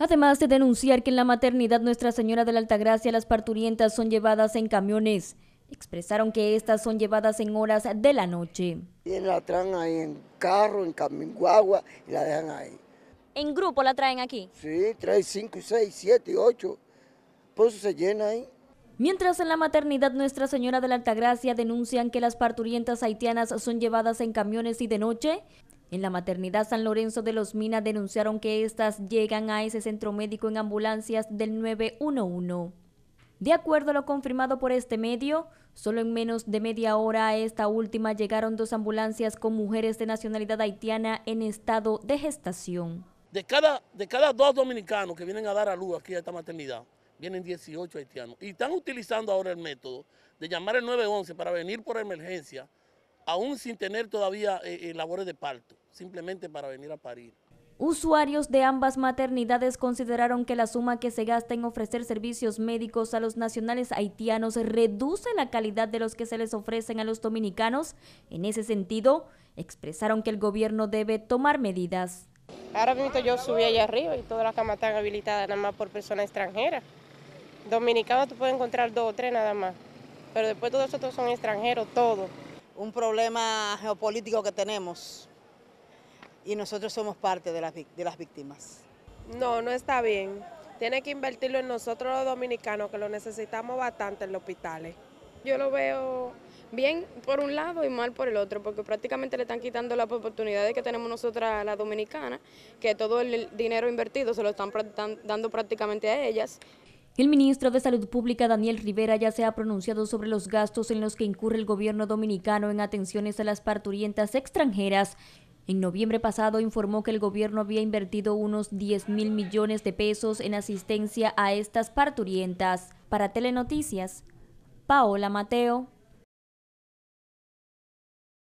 Además de denunciar que en la maternidad Nuestra Señora de la Altagracia las parturientas son llevadas en camiones. Expresaron que estas son llevadas en horas de la noche. Y la traen ahí en carro, en camión y la dejan ahí. ¿En grupo la traen aquí? Sí, trae 5, 6, 7, 8. Por eso se llena ahí. Mientras en la maternidad Nuestra Señora de la Altagracia denuncian que las parturientas haitianas son llevadas en camiones y de noche, en la maternidad San Lorenzo de los Minas denunciaron que éstas llegan a ese centro médico en ambulancias del 911. De acuerdo a lo confirmado por este medio, solo en menos de media hora a esta última llegaron dos ambulancias con mujeres de nacionalidad haitiana en estado de gestación. De cada, de cada dos dominicanos que vienen a dar a luz aquí a esta maternidad, vienen 18 haitianos. Y están utilizando ahora el método de llamar el 911 para venir por emergencia, aún sin tener todavía eh, eh, labores de parto simplemente para venir a parir. Usuarios de ambas maternidades consideraron que la suma que se gasta en ofrecer servicios médicos a los nacionales haitianos reduce la calidad de los que se les ofrecen a los dominicanos. En ese sentido, expresaron que el gobierno debe tomar medidas. Ahora mismo yo subí allá arriba y todas las camas están habilitadas nada más por personas extranjeras. Dominicanos tú puedes encontrar dos o tres nada más, pero después todos nosotros son extranjeros, todos. Un problema geopolítico que tenemos y nosotros somos parte de las, de las víctimas. No, no está bien. Tiene que invertirlo en nosotros los dominicanos, que lo necesitamos bastante en los hospitales. Yo lo veo bien por un lado y mal por el otro, porque prácticamente le están quitando las oportunidades que tenemos nosotras las dominicanas, que todo el dinero invertido se lo están dando prácticamente a ellas. El ministro de Salud Pública, Daniel Rivera, ya se ha pronunciado sobre los gastos en los que incurre el gobierno dominicano en atenciones a las parturientas extranjeras en noviembre pasado informó que el gobierno había invertido unos 10 mil millones de pesos en asistencia a estas parturientas. Para Telenoticias, Paola Mateo.